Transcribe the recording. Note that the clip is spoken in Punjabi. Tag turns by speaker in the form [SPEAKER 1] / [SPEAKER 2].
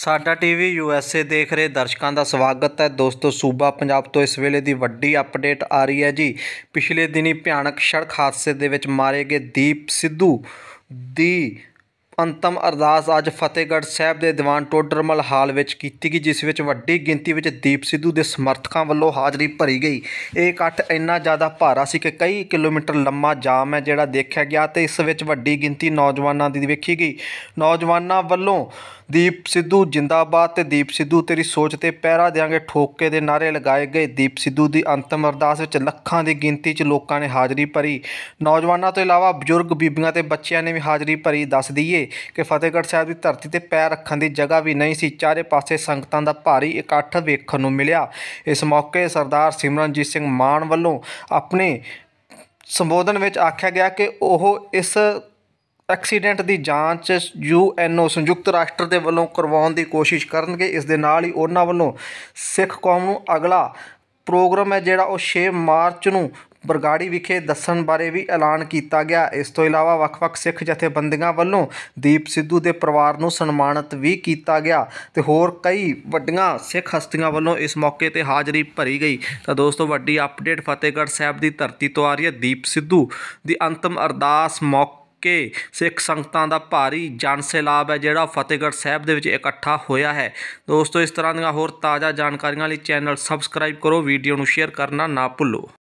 [SPEAKER 1] ਸਾਡਾ ਟੀਵੀ ਯੂ ਐਸ ਏ ਦੇਖ ਰਹੇ ਦਰਸ਼ਕਾਂ ਦਾ ਸਵਾਗਤ ਹੈ ਦੋਸਤੋ ਸੂਬਾ ਪੰਜਾਬ ਤੋਂ ਇਸ ਵੇਲੇ ਦੀ ਵੱਡੀ ਅਪਡੇਟ ਆ ਰਹੀ ਹੈ ਜੀ ਪਿਛਲੇ ਦਿਨੀ ਭਿਆਨਕ ਸੜਕ ਹਾਦਸੇ ਦੇ ਵਿੱਚ ਮਾਰੇ ਗਏ ਦੀਪ ਸਿੱਧੂ ਦੀ ਅੰਤਮ ਅਰਦਾਸ ਅੱਜ ਫਤਿਹਗੜ੍ਹ ਸਾਹਿਬ ਦੇ ਦੀਵਾਨ ਟੋਡਰਮਲ ਹਾਲ ਵਿੱਚ ਕੀਤੀ ਗਈ ਜਿਸ ਵਿੱਚ ਵੱਡੀ ਗਿਣਤੀ ਵਿੱਚ ਦੀਪ ਸਿੱਧੂ ਦੇ ਸਮਰਥਕਾਂ ਵੱਲੋਂ ਹਾਜ਼ਰੀ ਭਰੀ ਗਈ ਇਹ ਇਕੱਠ ਇੰਨਾ ਜ਼ਿਆਦਾ ਭਾਰਾ ਸੀ ਕਿ ਕਈ ਕਿਲੋਮੀਟਰ ਲੰਮਾ ਜਾਮ ਹੈ ਜਿਹੜਾ ਦੇਖਿਆ ਗਿਆ ਤੇ ਇਸ ਵਿੱਚ ਵੱਡੀ ਗਿਣਤੀ ਨੌਜਵਾਨਾਂ ਦੀ ਵੇਖੀ ਗਈ ਨੌਜਵਾਨਾਂ ਵੱਲੋਂ ਦੀਪ ਸਿੱਧੂ ਜਿੰਦਾਬਾਦ ਤੇ ਦੀਪ ਸਿੱਧੂ ਤੇਰੀ ਸੋਚ ਤੇ ਪਹਿਰਾ ਦੇਾਂਗੇ ਠੋਕੇ ਦੇ ਨਾਰੇ ਲਗਾਏ ਗਏ ਦੀਪ ਸਿੱਧੂ ਦੀ ਅੰਤਮ ਅਰਦਾਸ ਵਿੱਚ ਲੱਖਾਂ ਦੀ ਗਿਣਤੀ 'ਚ ਲੋਕਾਂ ਨੇ ਹਾਜ਼ਰੀ ਭਰੀ ਨੌਜਵਾਨਾਂ ਤੋਂ ਇਲਾਵਾ ਬਜ਼ੁਰਗ ਬੀਬੀਆਂ ਤੇ ਬੱਚਿਆਂ ਨੇ ਵੀ ਹਾਜ਼ਰੀ ਭਰੀ ਦੱਸ ਦਈਏ ਕਿ ਫਤਿਹਗੜ੍ਹ ਸਾਹਿਬ ਦੀ ਧਰਤੀ ਤੇ ਪੈਰ ਰੱਖਣ ਦੀ ਜਗ੍ਹਾ ਵੀ ਨਹੀਂ ਸੀ ਚਾਰੇ ਪਾਸੇ ਸੰਗਤਾਂ ਦਾ ਭਾਰੀ ਇਕੱਠ ਵੇਖਣ ਨੂੰ ਮਿਲਿਆ ਇਸ ਮੌਕੇ ਸਰਦਾਰ ਸਿਮਰਨਜੀਤ ਸਿੰਘ ਮਾਨ ਵੱਲੋਂ ਆਪਣੇ ਸੰਬੋਧਨ ਵਿੱਚ ਆਖਿਆ ਗਿਆ ਕਿ ਉਹ ਇਸ ਐਕਸੀਡੈਂਟ ਦੀ ਜਾਂਚ ਯੂਐਨਓ ਸੰਯੁਕਤ ਰਾਸ਼ਟਰ ਦੇ ਵੱਲੋਂ ਕਰਵਾਉਣ ਦੀ ਕੋਸ਼ਿਸ਼ ਕਰਨਗੇ ਇਸ ਦੇ ਨਾਲ ਹੀ ਉਹਨਾਂ ਵੱਲੋਂ ਸਿੱਖ ਕੌਮ ਨੂੰ ਅਗਲਾ ਪ੍ਰੋਗਰਾਮ ਹੈ ਜਿਹੜਾ ਉਹ 6 ਮਾਰਚ ਨੂੰ ਬਰਗਾੜੀ ਵਿਖੇ ਦੱਸਣ ਬਾਰੇ ਵੀ ਐਲਾਨ ਕੀਤਾ ਗਿਆ ਇਸ ਤੋਂ ਇਲਾਵਾ ਵੱਖ-ਵੱਖ ਸਿੱਖ ਜਥੇਬੰਦੀਆਂ ਵੱਲੋਂ ਦੀਪ ਸਿੱਧੂ ਦੇ ਪਰਿਵਾਰ ਨੂੰ ਸਨਮਾਨਿਤ ਵੀ ਕੀਤਾ ਗਿਆ ਤੇ ਹੋਰ ਕਈ ਵੱਡੀਆਂ ਸਿੱਖ ਹਸਤੀਆਂ ਵੱਲੋਂ ਇਸ ਮੌਕੇ ਤੇ ਹਾਜ਼ਰੀ ਭਰੀ ਗਈ ਤਾਂ ਦੋਸਤੋ ਵੱਡੀ ਅਪਡੇਟ ਫਤਿਹਗੜ੍ਹ ਸਾਹਿਬ ਦੀ ਧਰਤੀ ਤੋਂ ਆ ਰਹੀ ਹੈ ਦੀਪ ਸਿੱਧੂ ਦੀ ਅੰਤਮ ਅਰਦਾਸ ਮੌਕੇ ਕੇ ਸਿੱਖ ਸੰਗਤਾਂ ਦਾ ਭਾਰੀ ਜਨ ਸੈਲਾਬ ਹੈ ਜਿਹੜਾ ਫਤਿਹਗੜ੍ਹ ਸਾਹਿਬ ਦੇ ਵਿੱਚ ਇਕੱਠਾ ਹੋਇਆ ਹੈ ਦੋਸਤੋ ਇਸ ਤਰ੍ਹਾਂ ਦੀਆਂ ਹੋਰ ਤਾਜ਼ਾ ਜਾਣਕਾਰੀਆਂ ਲਈ ਚੈਨਲ ਸਬਸਕ੍ਰਾਈਬ ਕਰੋ ਵੀਡੀਓ ਨੂੰ ਸ਼ੇਅਰ ਕਰਨਾ ਨਾ ਭੁੱਲੋ